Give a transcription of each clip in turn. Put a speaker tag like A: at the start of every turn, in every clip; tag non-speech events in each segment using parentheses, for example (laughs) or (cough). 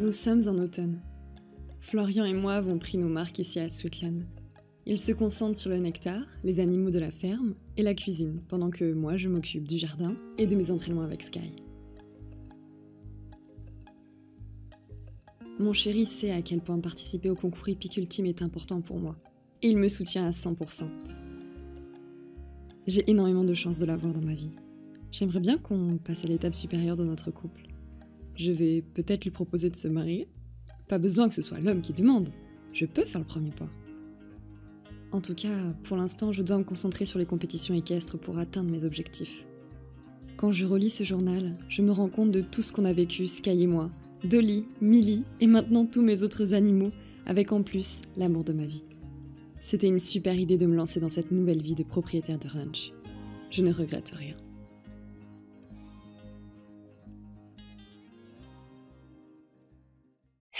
A: Nous sommes en automne. Florian et moi avons pris nos marques ici à Sweetland. Ils se concentrent sur le nectar, les animaux de la ferme et la cuisine, pendant que moi je m'occupe du jardin et de mes entraînements avec Sky. Mon chéri sait à quel point participer au concours hippique ultime est important pour moi. Et il me soutient à 100%. J'ai énormément de chance de l'avoir dans ma vie. J'aimerais bien qu'on passe à l'étape supérieure de notre couple. Je vais peut-être lui proposer de se marier. Pas besoin que ce soit l'homme qui demande. Je peux faire le premier pas. En tout cas, pour l'instant, je dois me concentrer sur les compétitions équestres pour atteindre mes objectifs. Quand je relis ce journal, je me rends compte de tout ce qu'on a vécu, Sky et moi, Dolly, Millie et maintenant tous mes autres animaux, avec en plus l'amour de ma vie. C'était une super idée de me lancer dans cette nouvelle vie de propriétaire de ranch. Je ne regrette rien.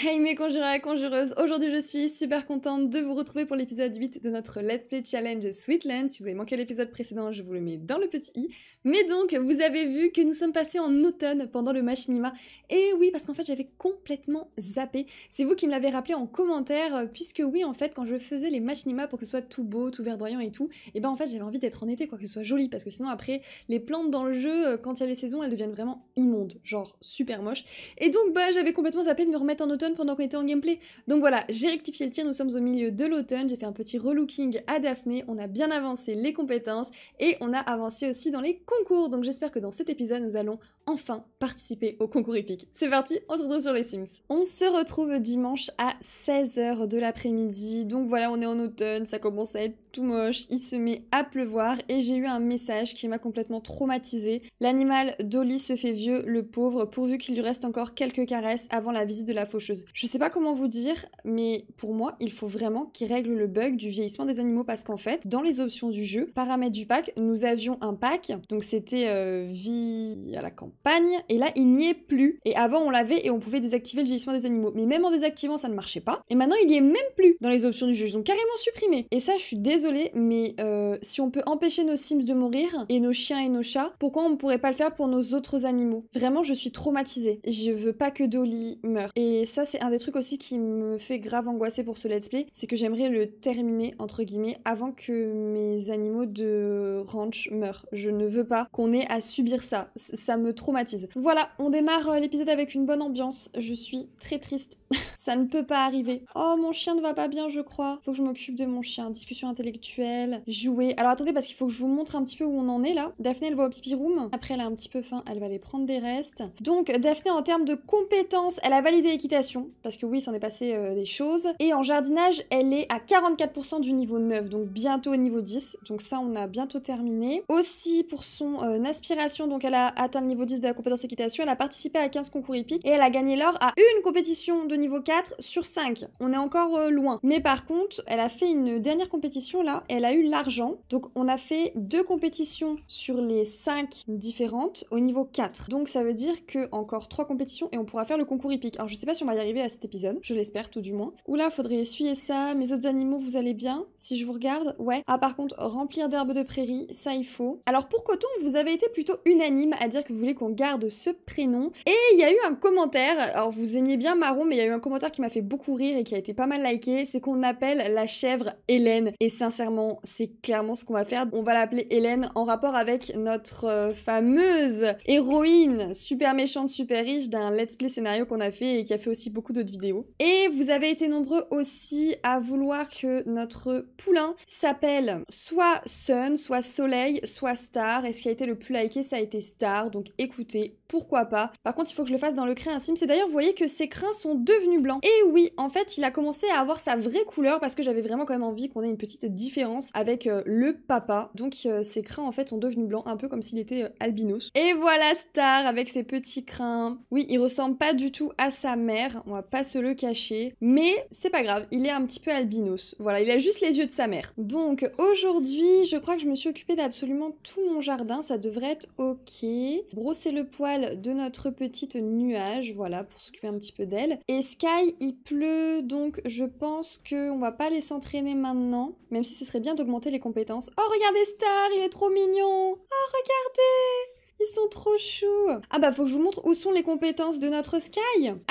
A: Hey mes conjureurs et conjureuses, aujourd'hui je suis super contente de vous retrouver pour l'épisode 8 de notre Let's Play Challenge Sweetland. Si vous avez manqué l'épisode précédent, je vous le mets dans le petit i. Mais donc, vous avez vu que nous sommes passés en automne pendant le machinima. Et oui, parce qu'en fait j'avais complètement zappé. C'est vous qui me l'avez rappelé en commentaire, euh, puisque oui en fait quand je faisais les machinima pour que ce soit tout beau, tout verdoyant et tout, et eh ben en fait j'avais envie d'être en été, quoi que ce soit joli, parce que sinon après les plantes dans le jeu, euh, quand il y a les saisons, elles deviennent vraiment immondes, genre super moches. Et donc bah j'avais complètement zappé de me remettre en automne pendant qu'on était en gameplay. Donc voilà, j'ai rectifié le tir, nous sommes au milieu de l'automne, j'ai fait un petit relooking à Daphné, on a bien avancé les compétences et on a avancé aussi dans les concours. Donc j'espère que dans cet épisode, nous allons enfin participer au concours épique. C'est parti, on se retrouve sur les Sims. On se retrouve dimanche à 16h de l'après-midi. Donc voilà, on est en automne, ça commence à être tout moche, il se met à pleuvoir et j'ai eu un message qui m'a complètement traumatisé. L'animal Dolly se fait vieux, le pauvre, pourvu qu'il lui reste encore quelques caresses avant la visite de la faucheuse. Je sais pas comment vous dire, mais pour moi, il faut vraiment qu'il règle le bug du vieillissement des animaux parce qu'en fait, dans les options du jeu, paramètres du pack, nous avions un pack, donc c'était euh, vie à la campagne campagne, et là, il n'y est plus. Et avant, on l'avait et on pouvait désactiver le vieillissement des animaux. Mais même en désactivant, ça ne marchait pas. Et maintenant, il n'y est même plus dans les options du jeu. Ils ont carrément supprimé. Et ça, je suis désolée, mais euh, si on peut empêcher nos Sims de mourir, et nos chiens et nos chats, pourquoi on ne pourrait pas le faire pour nos autres animaux Vraiment, je suis traumatisée. Je veux pas que Dolly meure. Et ça, c'est un des trucs aussi qui me fait grave angoisser pour ce let's play, c'est que j'aimerais le terminer, entre guillemets, avant que mes animaux de ranch meurent. Je ne veux pas qu'on ait à subir ça. Ça me trompe voilà, on démarre euh, l'épisode avec une bonne ambiance. Je suis très triste ça ne peut pas arriver. Oh, mon chien ne va pas bien, je crois. Faut que je m'occupe de mon chien. Discussion intellectuelle, jouer. Alors attendez, parce qu'il faut que je vous montre un petit peu où on en est là. Daphné, elle va au pipi room. Après, elle a un petit peu faim, elle va aller prendre des restes. Donc, Daphné, en termes de compétences, elle a validé équitation, parce que oui, s'en est passé euh, des choses. Et en jardinage, elle est à 44% du niveau 9, donc bientôt au niveau 10. Donc ça, on a bientôt terminé. Aussi, pour son euh, aspiration, donc elle a atteint le niveau 10 de la compétence équitation, elle a participé à 15 concours hippiques et elle a gagné l'or à une compétition de niveau 4 sur 5. On est encore euh, loin. Mais par contre, elle a fait une dernière compétition là, elle a eu l'argent. Donc on a fait deux compétitions sur les 5 différentes au niveau 4. Donc ça veut dire que encore trois compétitions et on pourra faire le concours hippique. Alors je sais pas si on va y arriver à cet épisode, je l'espère tout du moins. Oula, faudrait essuyer ça, mes autres animaux, vous allez bien Si je vous regarde, ouais. Ah par contre, remplir d'herbes de prairie, ça il faut. Alors pour Coton, vous avez été plutôt unanime à dire que vous voulez qu'on garde ce prénom. Et il y a eu un commentaire, alors vous aimiez bien Marron, mais il y a eu un commentaire qui m'a fait beaucoup rire et qui a été pas mal liké, c'est qu'on appelle la chèvre Hélène. Et sincèrement, c'est clairement ce qu'on va faire. On va l'appeler Hélène en rapport avec notre euh, fameuse héroïne super méchante, super riche d'un let's play scénario qu'on a fait et qui a fait aussi beaucoup d'autres vidéos. Et vous avez été nombreux aussi à vouloir que notre poulain s'appelle soit Sun, soit Soleil, soit Star. Et ce qui a été le plus liké, ça a été Star. Donc écoutez, pourquoi pas. Par contre, il faut que je le fasse dans le crin Sims. C'est d'ailleurs, vous voyez que ces crins sont deux blanc. Et oui, en fait, il a commencé à avoir sa vraie couleur parce que j'avais vraiment quand même envie qu'on ait une petite différence avec euh, le papa. Donc euh, ses crins en fait sont devenus blancs, un peu comme s'il était euh, albinos. Et voilà Star avec ses petits crins. Oui, il ressemble pas du tout à sa mère, on va pas se le cacher, mais c'est pas grave, il est un petit peu albinos. Voilà, il a juste les yeux de sa mère. Donc aujourd'hui, je crois que je me suis occupée d'absolument tout mon jardin, ça devrait être ok. Brosser le poil de notre petite nuage, voilà, pour s'occuper un petit peu d'elle. Et Sky, il pleut, donc je pense qu'on va pas les s'entraîner maintenant, même si ce serait bien d'augmenter les compétences. Oh, regardez Star, il est trop mignon Oh, regardez ils sont trop choux Ah bah faut que je vous montre où sont les compétences de notre Sky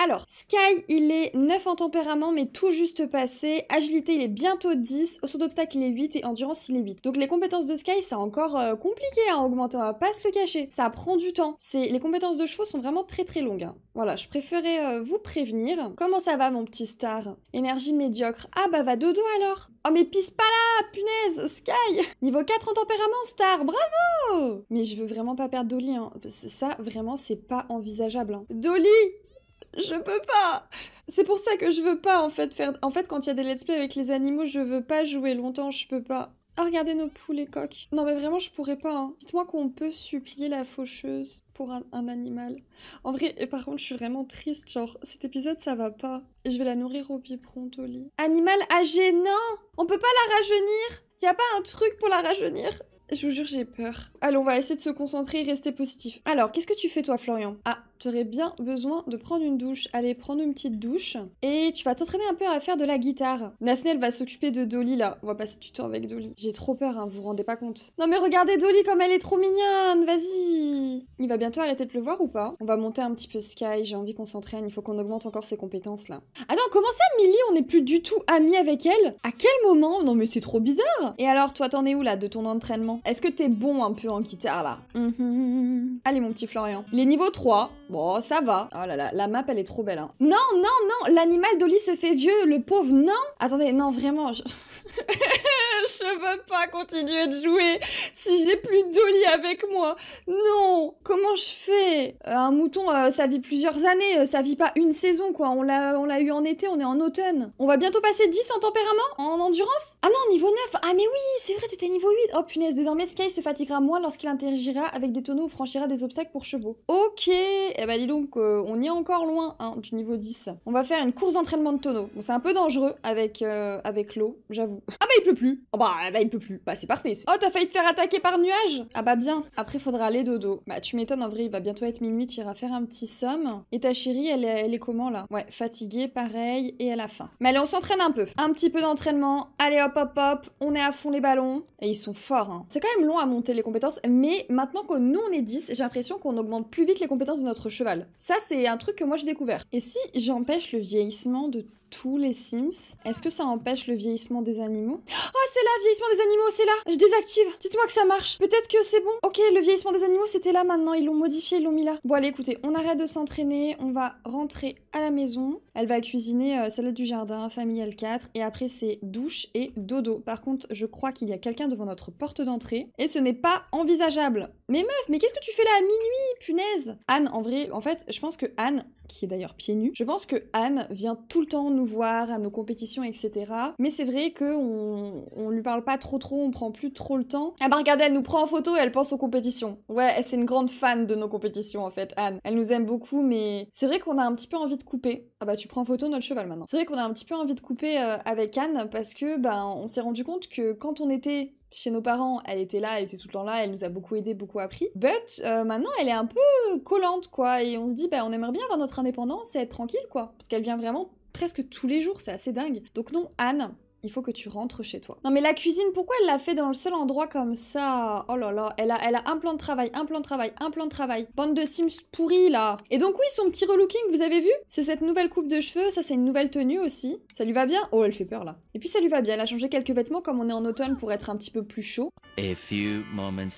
A: Alors, Sky, il est 9 en tempérament mais tout juste passé. Agilité, il est bientôt 10. Saut d'obstacle, il est 8 et endurance, il est 8. Donc les compétences de Sky, c'est encore euh, compliqué à hein, augmentant on pas se le cacher. Ça prend du temps. C'est Les compétences de chevaux sont vraiment très très longues. Hein. Voilà, je préférais euh, vous prévenir. Comment ça va mon petit star Énergie médiocre. Ah bah va dodo alors Oh mais pisse pas là Punaise Sky Niveau 4 en tempérament, star Bravo Mais je veux vraiment pas perdre de Dolly, hein. ça vraiment c'est pas envisageable. Hein. Dolly je peux pas C'est pour ça que je veux pas en fait faire... En fait quand il y a des let's play avec les animaux, je veux pas jouer longtemps, je peux pas. Ah, regardez nos poules et coques. Non, mais vraiment, je pourrais pas. Hein. Dites-moi qu'on peut supplier la faucheuse pour un, animal. En vrai, et par contre, je suis vraiment triste. Genre, cet épisode, ça va pas. Et je vais la nourrir au biberon, Dolly. Animal âgé, non On peut pas la rajeunir Y a pas un truc pour la rajeunir je vous jure, j'ai peur. Allez, on va essayer de se concentrer et rester positif. Alors, qu'est-ce que tu fais toi, Florian Ah, T'aurais bien besoin de prendre une douche. Allez, prendre une petite douche et tu vas t'entraîner un peu à faire de la guitare. Nafnel va s'occuper de Dolly là. On va passer du temps avec Dolly. J'ai trop peur, hein, vous vous rendez pas compte. Non mais regardez Dolly comme elle est trop mignonne, vas-y Il va bientôt arrêter de pleuvoir ou pas On va monter un petit peu Sky, j'ai envie qu'on s'entraîne, il faut qu'on augmente encore ses compétences là. Attends, comment ça Millie, on n'est plus du tout amis avec elle À quel moment Non mais c'est trop bizarre Et alors, toi t'en es où là de ton entraînement Est-ce que t'es bon un peu en guitare là hum, hum, hum, Allez mon petit Florian. Les niveaux 3, Bon, ça va. Oh là là, la map, elle est trop belle. Hein. Non, non, non, l'animal Dolly se fait vieux, le pauvre, non Attendez, non, vraiment, je... (laughs) je veux pas continuer de jouer si j'ai plus Dolly avec moi. Non Comment je fais euh, Un mouton, euh, ça vit plusieurs années, euh, ça vit pas une saison, quoi. On l'a eu en été, on est en automne. On va bientôt passer 10 en tempérament En endurance Ah non, niveau 9 Ah mais oui, c'est vrai, t'étais niveau 8 Oh punaise, désormais Sky se fatiguera moins lorsqu'il interagira avec des tonneaux ou franchira des obstacles pour chevaux. Ok eh ben dis donc, euh, on y est encore loin hein, du niveau 10. On va faire une course d'entraînement de tonneau. Bon, c'est un peu dangereux avec, euh, avec l'eau, j'avoue. Ah bah il pleut plus oh bah, bah il pleut plus. Bah c'est parfait. Oh t'as failli te faire attaquer par nuage Ah bah bien. Après faudra aller dodo. Bah tu m'étonnes en vrai, il va bientôt être minuit, tu faire un petit somme. Et ta chérie, elle, est comment là Ouais, fatiguée, pareil, et elle a faim. Mais allez, on s'entraîne un peu. Un petit peu d'entraînement. Allez hop hop hop, on est à fond les ballons. Et ils sont forts, hein. C'est quand même long à monter les compétences, mais maintenant que nous on est 10, j'ai l'impression qu'on augmente plus vite les compétences de notre cheval. Ça, c'est un truc que moi j'ai découvert. Et si j'empêche le vieillissement de tous les Sims. Est-ce que ça empêche le vieillissement des animaux Oh, (gasps) c'est là, vieillissement des animaux, c'est là Je désactive Dites-moi que ça marche Peut-être que c'est bon Ok, le vieillissement des animaux, c'était là maintenant. Ils l'ont modifié, ils l'ont mis là. Bon, allez, écoutez, on arrête de s'entraîner. On va rentrer à la maison. Elle va cuisiner euh, salade du jardin, famille l 4. Et après, c'est douche et dodo. Par contre, je crois qu'il y a quelqu'un devant notre porte d'entrée. Et ce n'est pas envisageable. Mais meuf, mais qu'est-ce que tu fais là à minuit, punaise Anne, en vrai, en fait, je pense que Anne, qui est d'ailleurs pieds nus. Je pense que Anne vient tout le temps nous voir à nos compétitions, etc. Mais c'est vrai qu'on on lui parle pas trop trop, on prend plus trop le temps. Ah bah regardez, elle nous prend en photo et elle pense aux compétitions. Ouais, elle c'est une grande fan de nos compétitions en fait, Anne. Elle nous aime beaucoup, mais c'est vrai qu'on a un petit peu envie de couper. Ah bah tu prends en photo notre cheval maintenant. C'est vrai qu'on a un petit peu envie de couper euh, avec Anne parce que ben on s'est rendu compte que quand on était chez nos parents, elle était là, elle était tout le temps là, elle nous a beaucoup aidé, beaucoup appris. But euh, maintenant, elle est un peu collante, quoi. Et on se dit, bah, on aimerait bien avoir notre indépendance et être tranquille, quoi. Parce qu'elle vient vraiment presque tous les jours, c'est assez dingue. Donc non, Anne, il faut que tu rentres chez toi. Non mais la cuisine, pourquoi elle l'a fait dans le seul endroit comme ça Oh là là, elle a, elle a un plan de travail, un plan de travail, un plan de travail. Bande de Sims pourri là. Et donc oui, son petit relooking, vous avez vu C'est cette nouvelle coupe de cheveux, ça c'est une nouvelle tenue aussi. Ça lui va bien Oh, elle fait peur là. Et puis ça lui va bien, elle a changé quelques vêtements comme on est en automne pour être un petit peu plus chaud.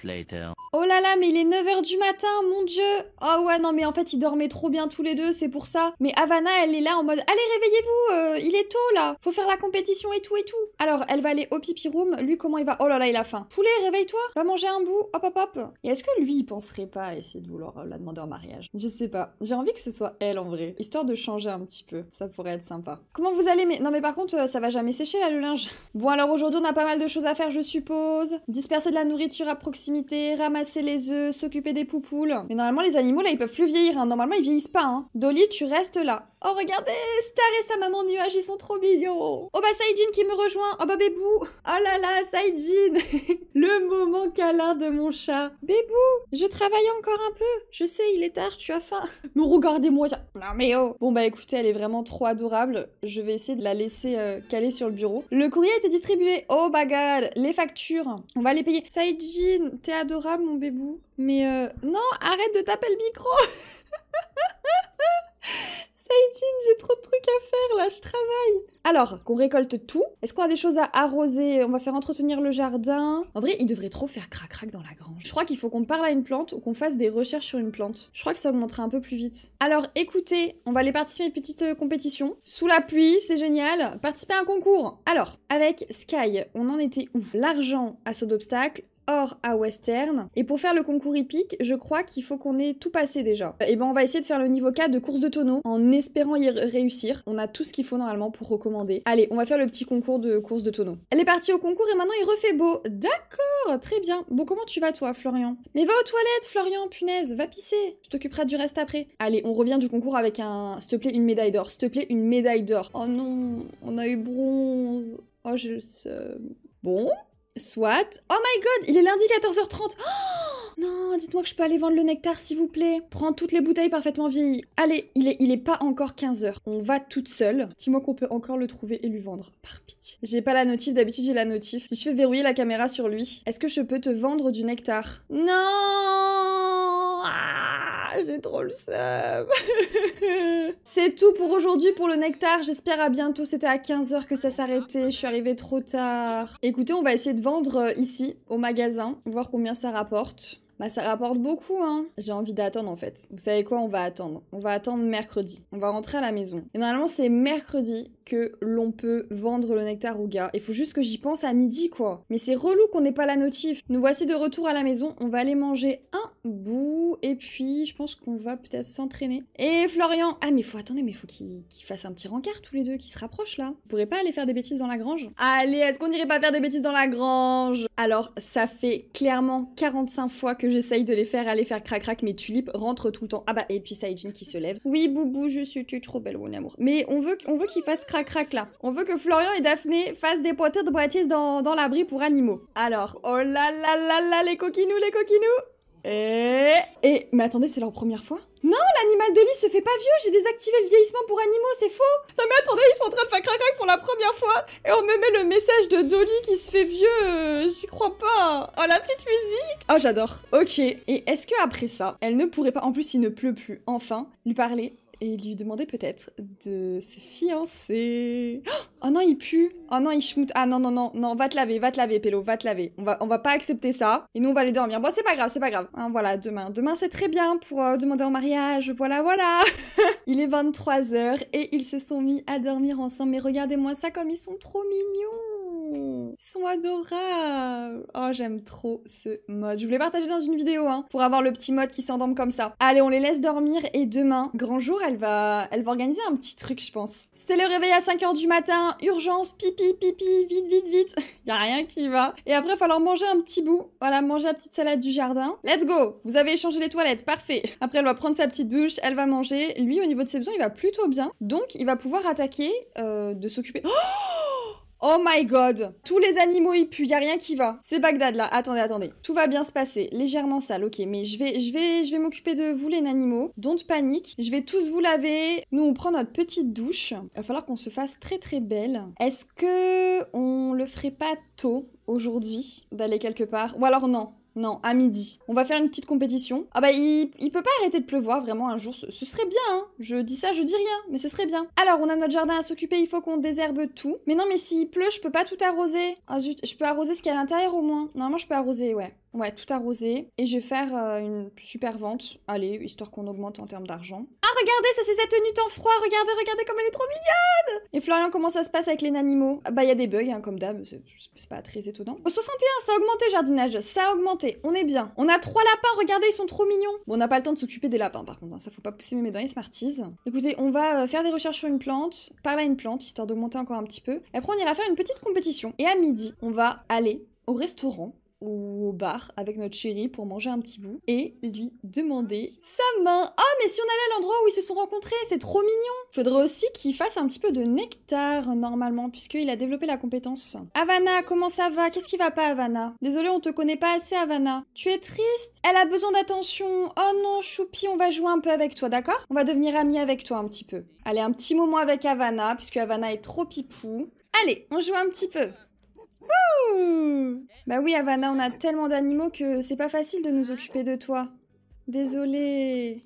A: later. Oh là là, mais il est 9h du matin, mon dieu oh ouais, non mais en fait, ils dormaient trop bien tous les deux, c'est pour ça. Mais Havana, elle est là en mode « Allez, réveillez-vous, euh, il est tôt là, faut faire la compétition et tout. » et tout. Alors, elle va aller au pipi room, lui comment il va Oh là là, il a faim. Poulet, réveille-toi, va manger un bout, hop hop hop. Et est-ce que lui, il penserait pas à essayer de vouloir la demander en mariage Je sais pas. J'ai envie que ce soit elle en vrai, histoire de changer un petit peu. Ça pourrait être sympa. Comment vous allez mais... Non mais par contre, euh, ça va jamais sécher là le linge. Bon alors aujourd'hui, on a pas mal de choses à faire, je suppose. Disperser de la nourriture à proximité, ramasser les œufs, s'occuper des poupoules. Mais normalement, les animaux là, ils peuvent plus vieillir. Hein. Normalement, ils vieillissent pas. Hein. Dolly, tu restes là. Oh regardez, Star et sa maman nuage, ils sont trop mignons. Obasaijin qui me rejoint Oh bah Bébou Oh là là, jean (laughs) Le moment câlin de mon chat Bébou Je travaille encore un peu Je sais, il est tard, tu as faim (laughs) Mais regardez-moi Non mais oh Bon bah écoutez, elle est vraiment trop adorable. Je vais essayer de la laisser euh, caler sur le bureau. Le courrier a été distribué Oh bah Les factures On va les payer Saijin, t'es adorable mon Bébou Mais euh, Non, arrête de taper le micro (laughs) j'ai trop de trucs à faire là, je travaille. Alors, qu'on récolte tout. Est-ce qu'on a des choses à arroser On va faire entretenir le jardin. En vrai, il devrait trop faire crac-crac dans la grange. Je crois qu'il faut qu'on parle à une plante ou qu'on fasse des recherches sur une plante. Je crois que ça augmentera un peu plus vite. Alors, écoutez, on va aller participer à une petite euh, compétition. Sous la pluie, c'est génial. Participer à un concours. Alors, avec Sky, on en était où L'argent à saut d'obstacle, à western. Et pour faire le concours hippique, je crois qu'il faut qu'on ait tout passé déjà. Et eh ben on va essayer de faire le niveau 4 de course de tonneau en espérant y réussir. On a tout ce qu'il faut normalement pour recommander. Allez, on va faire le petit concours de course de tonneau. Elle est partie au concours et maintenant il refait beau. D'accord, très bien. Bon, comment tu vas toi, Florian Mais va aux toilettes, Florian, punaise, va pisser. Je t'occuperai du reste après. Allez, on revient du concours avec un, s'il te plaît, une médaille d'or. S'il te plaît, une médaille d'or. Oh non, on a eu bronze. Oh, je Bon, Soit. Oh my god, il est lundi 14h30. Oh non, dites-moi que je peux aller vendre le nectar, s'il vous plaît. Prends toutes les bouteilles parfaitement vieillies. Allez, il est, il est pas encore 15h. On va toute seule. Dis-moi qu'on peut encore le trouver et lui vendre. Par pitié. J'ai pas la notif, d'habitude j'ai la notif. Si je fais verrouiller la caméra sur lui, est-ce que je peux te vendre du nectar Non ah ah, j'ai trop le seum. (laughs) C'est tout pour aujourd'hui pour le nectar. J'espère à bientôt. C'était à 15h que ça s'arrêtait. Je suis arrivée trop tard. Écoutez, on va essayer de vendre euh, ici, au magasin, voir combien ça rapporte. Bah ça rapporte beaucoup, hein. J'ai envie d'attendre en fait. Vous savez quoi, on va attendre. On va attendre mercredi. On va rentrer à la maison. Et normalement c'est mercredi que l'on peut vendre le nectar au gars. Il faut juste que j'y pense à midi quoi. Mais c'est relou qu'on n'ait pas la notif. Nous voici de retour à la maison. On va aller manger un bout et puis je pense qu'on va peut-être s'entraîner. Et Florian, ah mais faut attendez, mais faut qu'il fassent un petit rencard tous les deux, qu'ils se rapprochent là. Vous pourrez pas aller faire des bêtises dans la grange Allez, est-ce qu'on irait pas faire des bêtises dans la grange Alors ça fait clairement 45 fois que j'essaye de les faire aller faire crac crac, mais tulipes rentrent tout le temps. Ah bah, et puis Saïjin qui se lève. Oui, Boubou, je suis tu trop belle, mon amour. Mais on veut, on veut qu'ils fassent crac crac là. On veut que Florian et Daphné fassent des potins de boîtiers dans, dans l'abri pour animaux. Alors, oh là là là là, les coquinous, les coquinous eh Et... Eh, mais attendez, c'est leur première fois Non, l'animal de se fait pas vieux, j'ai désactivé le vieillissement pour animaux, c'est faux Non mais attendez, ils sont en train de faire crac-crac pour la première fois Et on me met le message de Dolly qui se fait vieux, euh, j'y crois pas Oh, la petite musique Oh, j'adore Ok, et est-ce que après ça, elle ne pourrait pas, en plus il ne pleut plus, enfin, lui parler et lui demander peut-être de se fiancer. Oh non, il pue. Oh non, il schmoute. Ah non, non, non, non, va te laver, va te laver, Pélo, va te laver. On va, on va pas accepter ça. Et nous, on va aller dormir. Bon, c'est pas grave, c'est pas grave. Hein, voilà, demain. Demain, c'est très bien pour euh, demander en mariage. Voilà, voilà. (laughs) il est 23h et ils se sont mis à dormir ensemble. Mais regardez-moi ça comme ils sont trop mignons. Ils sont adorables Oh, j'aime trop ce mode. Je voulais partager dans une vidéo, hein, pour avoir le petit mode qui s'endorme comme ça. Allez, on les laisse dormir et demain, grand jour, elle va, elle va organiser un petit truc, je pense. C'est le réveil à 5h du matin, urgence, pipi, pipi, vite, vite, vite. (laughs) y a rien qui va. Et après, il va falloir manger un petit bout. Voilà, manger la petite salade du jardin. Let's go Vous avez échangé les toilettes, parfait. Après, elle va prendre sa petite douche, elle va manger. Lui, au niveau de ses besoins, il va plutôt bien. Donc, il va pouvoir attaquer euh, de s'occuper... (gasps) Oh Oh my god Tous les animaux ils puent, y a rien qui va. C'est Bagdad là, attendez, attendez. Tout va bien se passer, légèrement sale, ok, mais je vais, je vais, je vais m'occuper de vous les animaux. Don't panique, je vais tous vous laver. Nous on prend notre petite douche. va falloir qu'on se fasse très très belle. Est-ce que on le ferait pas tôt aujourd'hui d'aller quelque part Ou alors non, non, à midi. On va faire une petite compétition. Ah bah, il, peut pas arrêter de pleuvoir vraiment un jour. Ce, serait bien, hein. Je dis ça, je dis rien, mais ce serait bien. Alors, on a notre jardin à s'occuper, il faut qu'on désherbe tout. Mais non, mais s'il pleut, je peux pas tout arroser. Ah zut, je peux arroser ce qu'il y a à l'intérieur au moins. Normalement, je peux arroser, ouais. Ouais, tout arrosé Et je vais faire euh, une super vente. Allez, histoire qu'on augmente en termes d'argent. Ah, regardez, ça c'est sa tenue temps froid. Regardez, regardez comme elle est trop mignonne. Et Florian, comment ça se passe avec les animaux ah, Bah, il y a des bugs, hein, comme d'hab. C'est pas très étonnant. Au 61, ça a augmenté, jardinage. Ça a augmenté. On est bien. On a trois lapins, regardez, ils sont trop mignons. Bon, on n'a pas le temps de s'occuper des lapins, par contre. Ça hein. Ça faut pas pousser mes dents les smarties. Écoutez, on va euh, faire des recherches sur une plante. Par là, une plante, histoire d'augmenter encore un petit peu. Et après, on ira faire une petite compétition. Et à midi, on va aller au restaurant ou au bar avec notre chérie pour manger un petit bout et lui demander sa main. Oh, mais si on allait à l'endroit où ils se sont rencontrés, c'est trop mignon. Faudrait aussi qu'il fasse un petit peu de nectar normalement, puisqu'il a développé la compétence. Havana, comment ça va Qu'est-ce qui va pas, Havana désolé on te connaît pas assez, Havana. Tu es triste Elle a besoin d'attention. Oh non, Choupi, on va jouer un peu avec toi, d'accord On va devenir amis avec toi un petit peu. Allez, un petit moment avec Havana, puisque Havana est trop pipou. Allez, on joue un petit peu. Bah oui, Havana, on a tellement d'animaux que c'est pas facile de nous occuper de toi. Désolée.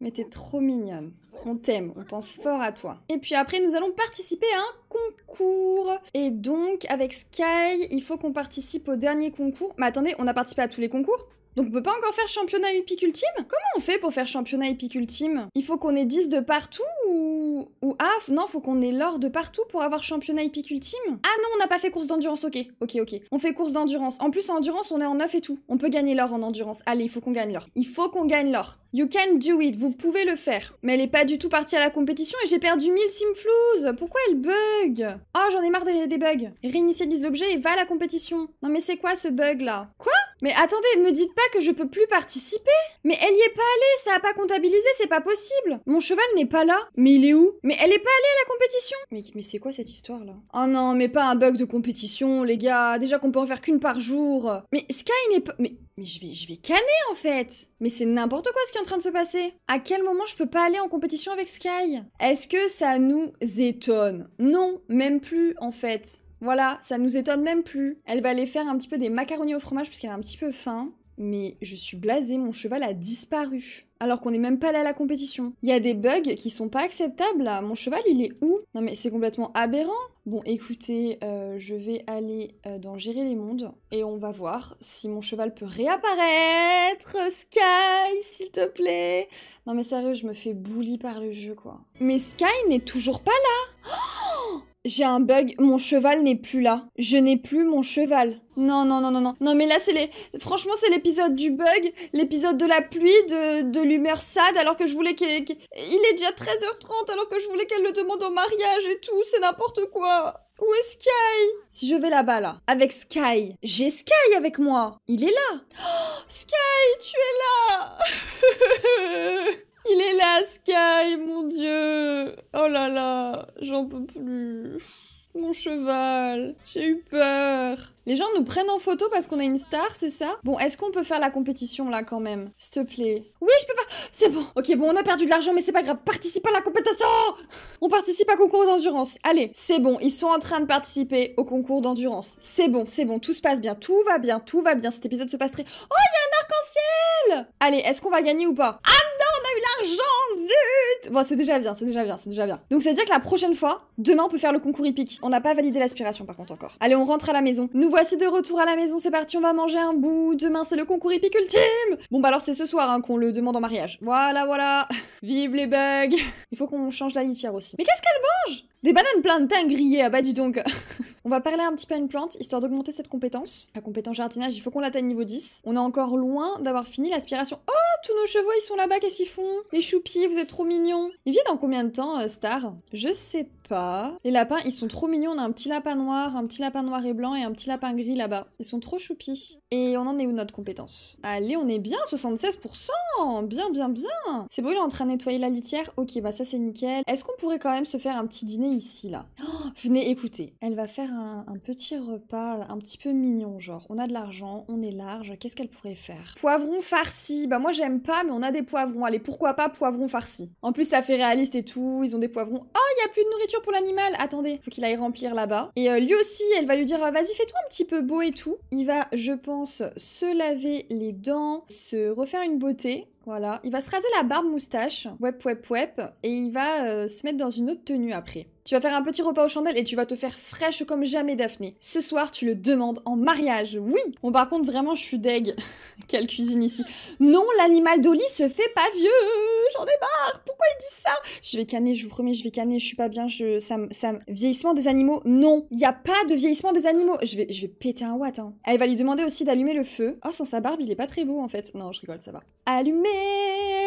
A: Mais t'es trop mignonne. On t'aime, on pense fort à toi. Et puis après, nous allons participer à un concours. Et donc, avec Sky, il faut qu'on participe au dernier concours. Mais attendez, on a participé à tous les concours donc on peut pas encore faire championnat hippique ultime Comment on fait pour faire championnat hippique ultime Il faut qu'on ait 10 de partout ou... ou ah, non, faut qu'on ait l'or de partout pour avoir championnat hippique ultime Ah non, on n'a pas fait course d'endurance, ok. Ok, ok. On fait course d'endurance. En plus, en endurance, on est en 9 et tout. On peut gagner l'or en endurance. Allez, il faut qu'on gagne l'or. Il faut qu'on gagne l'or. You can do it, vous pouvez le faire. Mais elle est pas du tout partie à la compétition et j'ai perdu 1000 simflouz. Pourquoi elle bug Oh, j'en ai marre des, des bugs. Réinitialise l'objet et va à la compétition. Non mais c'est quoi ce bug là Quoi mais attendez, me dites pas que je peux plus participer Mais elle y est pas allée, ça a pas comptabilisé, c'est pas possible Mon cheval n'est pas là Mais il est où Mais elle est pas allée à la compétition Mais, mais c'est quoi cette histoire là Oh non, mais pas un bug de compétition, les gars Déjà qu'on peut en faire qu'une par jour Mais Sky n'est pas... Mais, mais je vais, je vais canner en fait Mais c'est n'importe quoi ce qui est en train de se passer À quel moment je peux pas aller en compétition avec Sky Est-ce que ça nous étonne Non, même plus en fait voilà, ça nous étonne même plus. Elle va aller faire un petit peu des macaronis au fromage puisqu'elle a un petit peu faim. Mais je suis blasée, mon cheval a disparu. Alors qu'on n'est même pas là à la compétition. Il y a des bugs qui sont pas acceptables là. Mon cheval, il est où Non mais c'est complètement aberrant. Bon, écoutez, euh, je vais aller euh, dans Gérer les mondes et on va voir si mon cheval peut réapparaître. Sky, s'il te plaît. Non mais sérieux, je me fais bouli par le jeu quoi. Mais Sky n'est toujours pas là. Oh j'ai un bug, mon cheval n'est plus là. Je n'ai plus mon cheval. Non, non, non, non, non. Non, mais là, c'est les. Franchement, c'est l'épisode du bug, l'épisode de la pluie, de, l'humeur sad, alors que je voulais qu'elle. Il est déjà 13h30, alors que je voulais qu'elle le demande en mariage et tout. C'est n'importe quoi. Où est Sky Si je vais là-bas, là, avec Sky, j'ai Sky avec moi. Il est là. Oh, Sky, tu es là (laughs) Il est là, Sky, mon dieu. Oh là là, j'en peux plus. Mon cheval, j'ai eu peur. Les gens nous prennent en photo parce qu'on a une star, c'est ça Bon, est-ce qu'on peut faire la compétition là quand même S'il te plaît. Oui, je peux pas. C'est bon. Ok, bon, on a perdu de l'argent, mais c'est pas grave. Participe à la compétition On participe à concours d'endurance. Allez, c'est bon. Ils sont en train de participer au concours d'endurance. C'est bon, c'est bon. Tout se passe bien. Tout va bien. Tout va bien. Cet épisode se passe très. Oh, il y a un arc-en-ciel Allez, est-ce qu'on va gagner ou pas ah J'en zut Bon, c'est déjà bien, c'est déjà bien, c'est déjà bien. Donc ça veut dire que la prochaine fois, demain, on peut faire le concours hippique. On n'a pas validé l'aspiration par contre encore. Allez, on rentre à la maison. Nous voici de retour à la maison, c'est parti, on va manger un bout. Demain, c'est le concours hippique ultime Bon, bah alors c'est ce soir hein, qu'on le demande en mariage. Voilà, voilà (laughs) Vive les bugs Il faut qu'on change la litière aussi. Mais qu'est-ce qu'elle mange Des bananes de grillées, ah bah dis donc (laughs) On va parler un petit peu à une plante, histoire d'augmenter cette compétence. La compétence jardinage, il faut qu'on l'atteigne niveau 10. On est encore loin d'avoir fini l'aspiration. Oh, tous nos chevaux, ils sont là-bas, qu'est-ce qu'ils font Les choupiers, vous êtes trop mignons. Ils vivent dans combien de temps, euh, Star Je sais pas. Les lapins, ils sont trop mignons. On a un petit lapin noir, un petit lapin noir et blanc et un petit lapin gris là-bas. Ils sont trop choupis. Et on en est où notre compétence Allez, on est bien, 76% Bien, bien, bien C'est bon, il est en train de nettoyer la litière. Ok, bah ça c'est nickel. Est-ce qu'on pourrait quand même se faire un petit dîner ici, là oh, Venez, écoutez. Elle va faire un, petit repas un petit peu mignon, genre. On a de l'argent, on est large. Qu'est-ce qu'elle pourrait faire Poivron farci. Bah moi j'aime pas, mais on a des poivrons. Allez, pourquoi pas poivron farci En plus, ça fait réaliste et tout. Ils ont des poivrons. Oh, il y a plus de nourriture pour l'animal. Attendez, faut qu'il aille remplir là-bas. Et euh, lui aussi, elle va lui dire euh, vas-y, fais-toi un petit peu beau et tout. Il va, je pense, se laver les dents, se refaire une beauté. Voilà, il va se raser la barbe moustache, web web wep, et il va euh, se mettre dans une autre tenue après. Tu vas faire un petit repas aux chandelles et tu vas te faire fraîche comme jamais, Daphné. Ce soir, tu le demandes en mariage, oui Bon, par contre, vraiment, je suis deg. (laughs) Quelle cuisine ici. Non, l'animal d'Oli se fait pas vieux J'en ai marre Pourquoi il dit ça Je vais canner, je vous promets, je vais canner, je suis pas bien, je... Ça, ça... Vieillissement des animaux Non, il y a pas de vieillissement des animaux Je vais, je vais péter un watt, hein. Elle va lui demander aussi d'allumer le feu. Oh, sans sa barbe, il est pas très beau, en fait. Non, je rigole, ça va. Allumer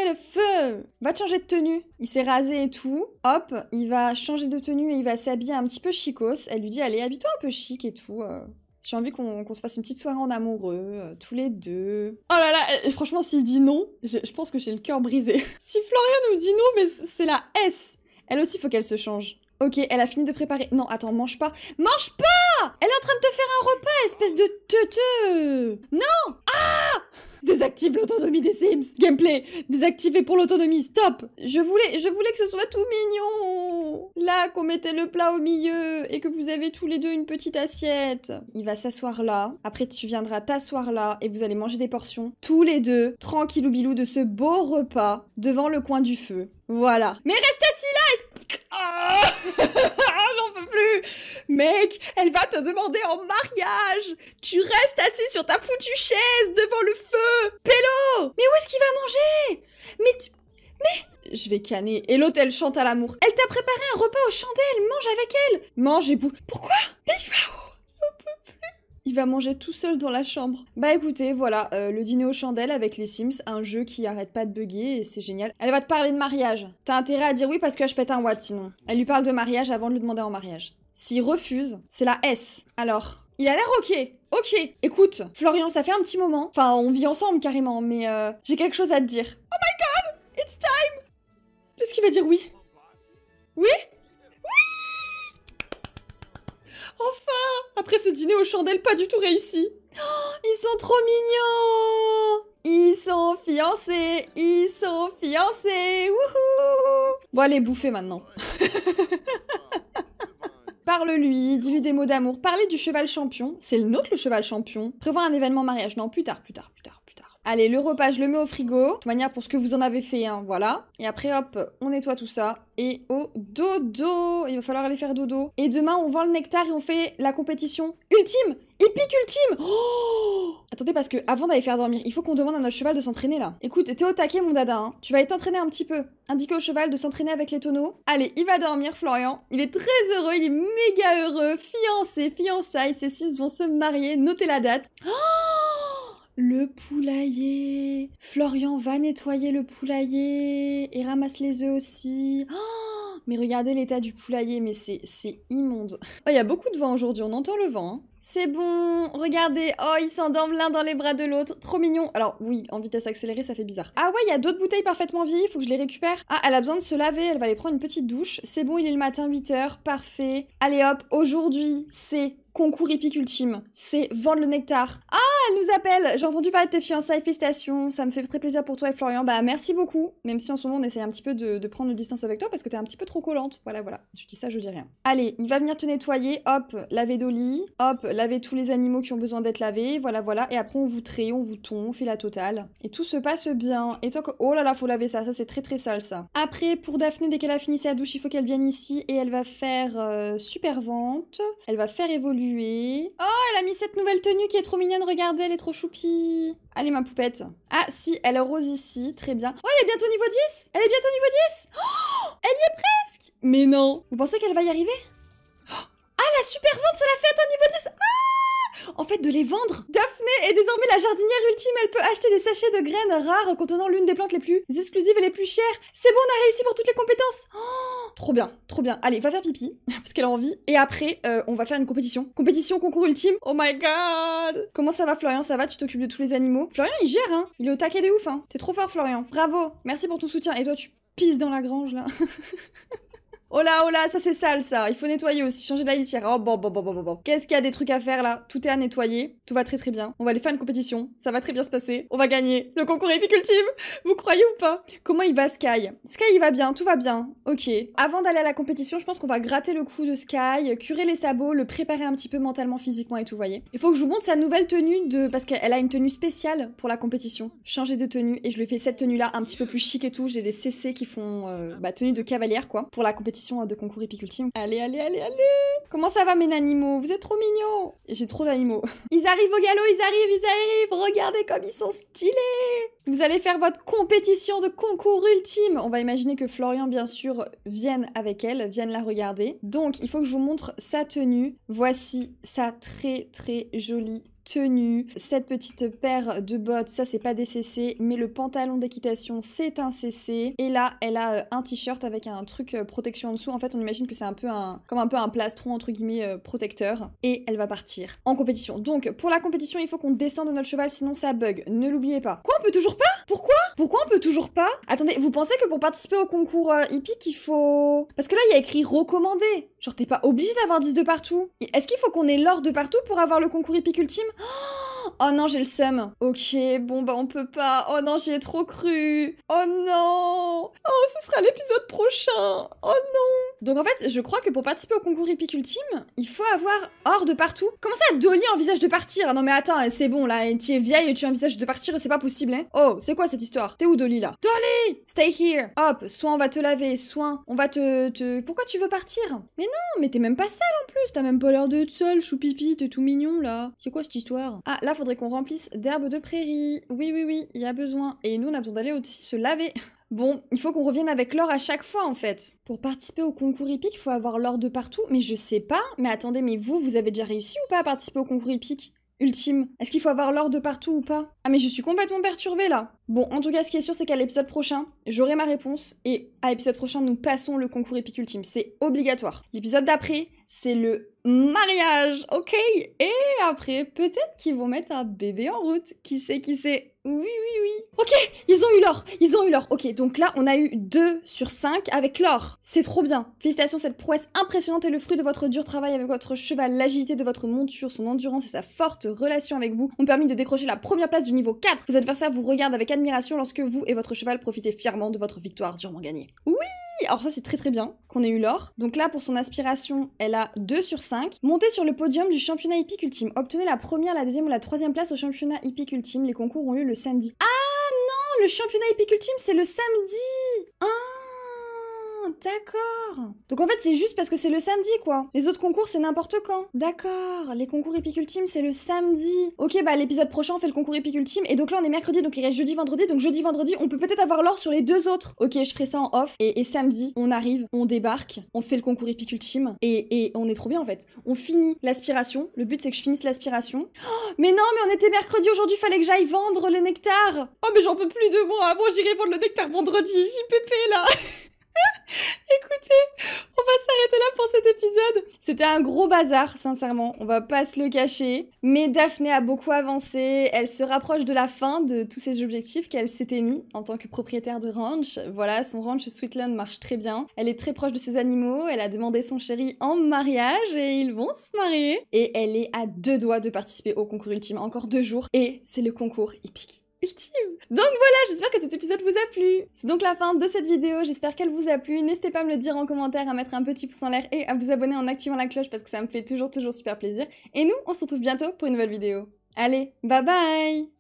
A: le feu Va te changer de tenue. Il s'est rasé et tout. Hop, il va changer de tenue et il va s'habiller un petit peu chicos. Elle lui dit Allez, habille-toi un peu chic et tout. Euh. J'ai envie qu'on se fasse une petite soirée en amoureux, euh, tous les deux. Oh là là, euh, franchement, s'il dit non, je pense que j'ai le cœur brisé. (laughs) si Florian nous dit non, mais c'est la S. Elle aussi, faut qu'elle se change. Ok, elle a fini de préparer. Non, attends, mange pas. Mange pas Elle est en train de te faire un repas, espèce de te. Non Ah (laughs) Désactive l'autonomie des Sims. Gameplay, désactivé pour l'autonomie. Stop. Je voulais, je voulais que ce soit tout mignon. Là, qu'on mettait le plat au milieu et que vous avez tous les deux une petite assiette. Il va s'asseoir là. Après, tu viendras t'asseoir là et vous allez manger des portions tous les deux, tranquillou bilou de ce beau repas devant le coin du feu. Voilà. Mais reste assis là. Ah (laughs) J'en peux plus Mec, elle va te demander en mariage Tu restes assis sur ta foutue chaise devant le feu Pélo Mais où est-ce qu'il va manger Mais tu... Mais Je vais canner. Et l'hôtel chante à l'amour. Elle t'a préparé un repas aux chandelles Mange avec elle Mange et boue... Pourquoi Mais il va où il va manger tout seul dans la chambre. Bah écoutez, voilà, euh, le dîner aux chandelles avec les Sims, un jeu qui arrête pas de bugger et c'est génial. Elle va te parler de mariage. T'as intérêt à dire oui parce que je pète un watt sinon. Elle lui parle de mariage avant de lui demander en mariage. S'il refuse, c'est la S. Alors, il a l'air ok. Ok. Écoute, Florian, ça fait un petit moment. Enfin, on vit ensemble carrément, mais euh, j'ai quelque chose à te dire. Oh my god, it's time. quest ce qu'il va dire oui Oui après ce dîner aux chandelles pas du tout réussi. Oh, ils sont trop mignons Ils sont fiancés Ils sont fiancés Wouhou Bon, allez, bouffer maintenant. (laughs) Parle-lui, dis-lui des mots d'amour. Parlez du cheval champion. C'est le nôtre, le cheval champion. Prévois un événement mariage. Non, plus tard, plus tard, plus tard. Allez, le repas, je le mets au frigo. De toute manière, pour ce que vous en avez fait, hein, voilà. Et après, hop, on nettoie tout ça. Et au dodo Il va falloir aller faire dodo. Et demain, on vend le nectar et on fait la compétition ultime Épique ultime oh Attendez, parce que avant d'aller faire dormir, il faut qu'on demande à notre cheval de s'entraîner là. Écoute, t'es au taquet, mon dada. Hein. Tu vas être entraîné un petit peu. Indique au cheval de s'entraîner avec les tonneaux. Allez, il va dormir, Florian. Il est très heureux, il est méga heureux. Fiancé, fiançailles, ses six vont se marier. Notez la date. Oh le poulailler. Florian va nettoyer le poulailler et ramasse les œufs aussi. Oh, mais regardez l'état du poulailler, mais c'est immonde. Oh, il y a beaucoup de vent aujourd'hui, on entend le vent. Hein. C'est bon, regardez, oh, ils s'endorment l'un dans les bras de l'autre, trop mignon. Alors oui, en vitesse accélérée, ça fait bizarre. Ah ouais, il y a d'autres bouteilles parfaitement il faut que je les récupère. Ah, elle a besoin de se laver, elle va aller prendre une petite douche. C'est bon, il est le matin 8h, parfait. Allez hop, aujourd'hui, c'est concours épique ultime. C'est vendre le nectar. Ah, elle nous appelle. J'ai entendu parler de tes fiançailles, félicitations. Ça me fait très plaisir pour toi et Florian. Bah, merci beaucoup. Même si en ce moment, on essaye un petit peu de, de prendre distance avec toi parce que t'es un petit peu trop collante. Voilà, voilà. Je dis ça, je dis rien. Allez, il va venir te nettoyer. Hop, laver Dolly. Hop, laver tous les animaux qui ont besoin d'être lavés. Voilà, voilà. Et après, on vous traite, on vous tombe on fait la totale. Et tout se passe bien. Et toi, oh là là, faut laver ça. Ça, c'est très très sale, ça. Après, pour Daphné, dès qu'elle a fini sa douche, il faut qu'elle vienne ici et elle va faire euh, super vente. Elle va faire évoluer. Oh, elle a mis cette nouvelle tenue qui est trop mignonne. Regarde regardez, elle est trop choupie. Allez, ma poupette. Ah, si, elle rose ici. Très bien. Oh, elle est bientôt niveau 10 Elle est bientôt niveau 10 oh, Elle y est presque Mais non Vous pensez qu'elle va y arriver oh, Ah, la super vente, ça l'a fait atteindre niveau 10 en fait de les vendre. Daphné est désormais la jardinière ultime, elle peut acheter des sachets de graines rares contenant l'une des plantes les plus exclusives et les plus chères. C'est bon, on a réussi pour toutes les compétences. Oh, trop bien, trop bien. Allez, va faire pipi, (laughs) parce qu'elle a envie. Et après, euh, on va faire une compétition. Compétition concours ultime. Oh my god Comment ça va Florian Ça va Tu t'occupes de tous les animaux Florian, il gère, hein Il est au taquet des ouf, hein T'es trop fort, Florian. Bravo Merci pour ton soutien. Et toi, tu pisses dans la grange, là. (laughs) Oh là, oh là, ça c'est sale ça. Il faut nettoyer aussi, changer la litière. Oh bon, bon, bon, bon, bon. Qu'est-ce qu'il y a des trucs à faire là Tout est à nettoyer. Tout va très très bien. On va aller faire une compétition. Ça va très bien se passer. On va gagner le concours épique Vous croyez ou pas Comment il va Sky Sky il va bien, tout va bien. Ok. Avant d'aller à la compétition, je pense qu'on va gratter le cou de Sky, curer les sabots, le préparer un petit peu mentalement, physiquement et tout, voyez. Il faut que je vous montre sa nouvelle tenue de... Parce qu'elle a une tenue spéciale pour la compétition. Changer de tenue et je lui fais cette tenue là un petit peu plus chic et tout. J'ai des CC qui font euh, bah, tenue de cavalière quoi pour la compétition. Hein, de concours ultime. Allez, allez, allez, allez Comment ça va mes animaux Vous êtes trop mignons J'ai trop d'animaux. (laughs) Ils arrivent au galop, ils arrivent, ils arrivent Regardez comme ils sont stylés Vous allez faire votre compétition de concours ultime On va imaginer que Florian, bien sûr, vienne avec elle, vienne la regarder. Donc, il faut que je vous montre sa tenue. Voici sa très très jolie tenue. Cette petite paire de bottes, ça c'est pas des CC, mais le pantalon d'équitation c'est un CC. Et là, elle a euh, un t-shirt avec un truc euh, protection en dessous. En fait, on imagine que c'est un peu un, comme un peu un plastron entre guillemets euh, protecteur. Et elle va partir en compétition. Donc pour la compétition, il faut qu'on descende de notre cheval, sinon ça bug. Ne l'oubliez pas. Quoi, on peut toujours pas Pourquoi Pourquoi on peut toujours pas Attendez, vous pensez que pour participer au concours hippique, il faut Parce que là, il y a écrit recommandé. Genre t'es pas obligé d'avoir 10 de partout. Est-ce qu'il faut qu'on ait l'or de partout pour avoir le concours hippique ultime Oh non, j'ai le seum. Ok, bon bah on peut pas. Oh non, j'y trop cru. Oh non. Oh, ce sera l'épisode prochain. Oh non. Donc en fait, je crois que pour participer au concours Epic ultime, il faut avoir hors de partout. Comment ça, Dolly envisage de partir Non mais attends, eh, c'est bon là, eh, tu es vieille et tu envisages de partir, c'est pas possible, hein Oh, c'est quoi cette histoire T'es où Dolly là Dolly Stay here Hop, soit on va te laver, soit on va te... Pourquoi tu veux partir Mais non, mais t'es même pas sale en plus, t'as même pas l'air d'être seule, choupipi, t'es tout mignon là. C'est quoi cette histoire Ah, là faudrait qu'on remplisse d'herbes de prairie. Oui, oui, oui, il y a besoin. Et nous, on a besoin d'aller aussi se laver. (laughs) Bon, il faut qu'on revienne avec l'or à chaque fois en fait. Pour participer au concours hippique, il faut avoir l'or de partout, mais je sais pas. Mais attendez, mais vous, vous avez déjà réussi ou pas à participer au concours hippique Ultime, est-ce qu'il faut avoir l'or de partout ou pas Ah mais je suis complètement perturbée là Bon, en tout cas, ce qui est sûr, c'est qu'à l'épisode prochain, j'aurai ma réponse, et à l'épisode prochain, nous passons le concours épique ultime, c'est obligatoire. L'épisode d'après, c'est le mariage, ok Et après, peut-être qu'ils vont mettre un bébé en route, qui sait, qui sait oui, oui, oui. Ok, ils ont eu l'or. Ils ont eu l'or. Ok, donc là, on a eu 2 sur 5 avec l'or. C'est trop bien. Félicitations, cette prouesse impressionnante est le fruit de votre dur travail avec votre cheval. L'agilité de votre monture, son endurance et sa forte relation avec vous ont permis de décrocher la première place du niveau 4. Vos adversaires vous regardent avec admiration lorsque vous et votre cheval profitez fièrement de votre victoire durement gagnée. Oui alors ça c'est très très bien qu'on ait eu l'or. Donc là pour son aspiration, elle a 2 sur 5. Montez sur le podium du championnat hippique ultime. Obtenez la première, la deuxième ou la troisième place au championnat hippique ultime. Les concours ont eu le le samedi. Ah non, le championnat épique ultime, c'est le samedi d'accord Donc en fait, c'est juste parce que c'est le samedi, quoi. Les autres concours, c'est n'importe quand. D'accord, les concours Epic Ultime, c'est le samedi. Ok, bah l'épisode prochain, on fait le concours Epic Ultime. Et donc là, on est mercredi, donc il reste jeudi, vendredi. Donc jeudi, vendredi, on peut peut-être avoir l'or sur les deux autres. Ok, je ferai ça en off. Et, samedi, on arrive, on débarque, on fait le concours Epic Ultime. Et, on est trop bien, en fait. On finit l'aspiration. Le but, c'est que je finisse l'aspiration. Oh, mais non, mais on était mercredi aujourd'hui, fallait que j'aille vendre le nectar. Oh, mais j'en peux plus de moi. Moi, j'irai vendre le nectar vendredi. j'y pépé là. (laughs) (laughs) Écoutez, on va s'arrêter là pour cet épisode. C'était un gros bazar, sincèrement, on va pas se le cacher. Mais Daphné a beaucoup avancé, elle se rapproche de la fin de tous ses objectifs qu'elle s'était mis en tant que propriétaire de ranch. Voilà, son ranch Sweetland marche très bien. Elle est très proche de ses animaux, elle a demandé son chéri en mariage et ils vont se marier. Et elle est à deux doigts de participer au concours ultime, encore deux jours. Et c'est le concours hippique ultime. Donc voilà, j'espère que cet épisode vous a plu. C'est donc la fin de cette vidéo, j'espère qu'elle vous a plu. N'hésitez pas à me le dire en commentaire, à mettre un petit pouce en l'air et à vous abonner en activant la cloche parce que ça me fait toujours toujours super plaisir. Et nous, on se retrouve bientôt pour une nouvelle vidéo. Allez, bye bye